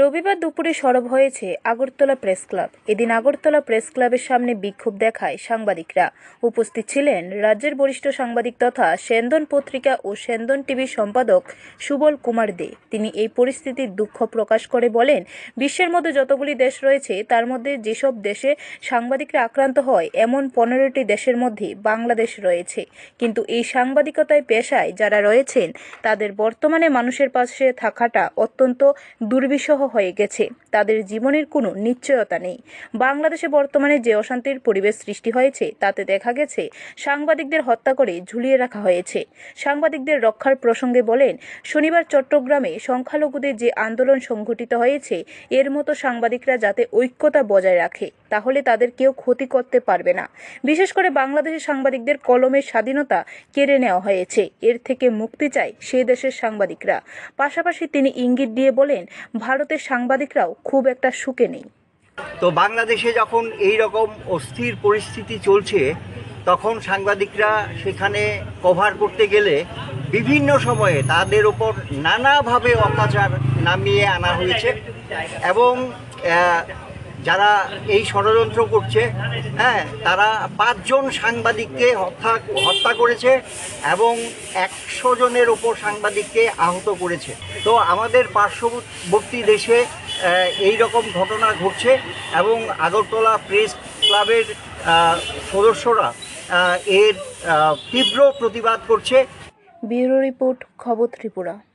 রবিবার দুপুরে সরব হয়েছে আগরতলা প্রেস ক্লাব এদিন আগরতলা প্রেস ক্লাবের সামনে বিক্ষোভ দেখায় সাংবাদিকরা উপস্থিত ছিলেন রাজ্যের বরিষ্ঠ সাংবাদিক তথা সেন্দন পত্রিকা ও সেন্দন টিভির সম্পাদক সুবল কুমার দে তিনি এই পরিস্থিতির দুঃখ প্রকাশ করে বলেন বিশ্বের মধ্যে যতগুলি দেশ রয়েছে তার মধ্যে যেসব দেশে সাংবাদিকরা আক্রান্ত হয় এমন পনেরোটি দেশের মধ্যে বাংলাদেশ রয়েছে কিন্তু এই সাংবাদিকতায় পেশায় যারা রয়েছেন তাদের বর্তমানে মানুষের পাশে থাকাটা অত্যন্ত দুর্বিষ দুঃসহ হয়ে গেছে তাদের জীবনের কোনো নিশ্চয়তা নেই বাংলাদেশে বর্তমানে যে অশান্তির পরিবেশ সৃষ্টি হয়েছে তাতে দেখা গেছে সাংবাদিকদের হত্যা করে ঝুলিয়ে রাখা হয়েছে সাংবাদিকদের রক্ষার প্রসঙ্গে বলেন শনিবার চট্টগ্রামে সংখ্যালঘুদের যে আন্দোলন সংঘটিত হয়েছে এর মতো সাংবাদিকরা যাতে ঐক্যতা বজায় রাখে তাহলে তাদের কেউ ক্ষতি করতে পারবে না বিশেষ করে বাংলাদেশের সাংবাদিকদের কলমের স্বাধীনতা কেড়ে নেওয়া হয়েছে এর থেকে মুক্তি চায় সে দেশের সাংবাদিকরা পাশাপাশি তিনি ইঙ্গিত দিয়ে বলেন ভারতের সাংবাদিকরাও খুব একটা সুখে নেই তো বাংলাদেশে যখন এই রকম অস্থির পরিস্থিতি চলছে তখন সাংবাদিকরা সেখানে কভার করতে গেলে বিভিন্ন সময়ে তাদের ওপর নানাভাবে অত্যাচার নামিয়ে আনা হয়েছে এবং যারা এই ষড়যন্ত্র করছে হ্যাঁ তারা পাঁচজন সাংবাদিককে হত্যা হত্যা করেছে এবং একশো জনের ওপর সাংবাদিককে আহত করেছে তো আমাদের পার্শ্ববর্তী দেশে এই রকম ঘটনা ঘটছে এবং আগরতলা প্রেস ক্লাবের সদস্যরা এর তীব্র প্রতিবাদ করছে ব্যুরো রিপোর্ট খবর ত্রিপুরা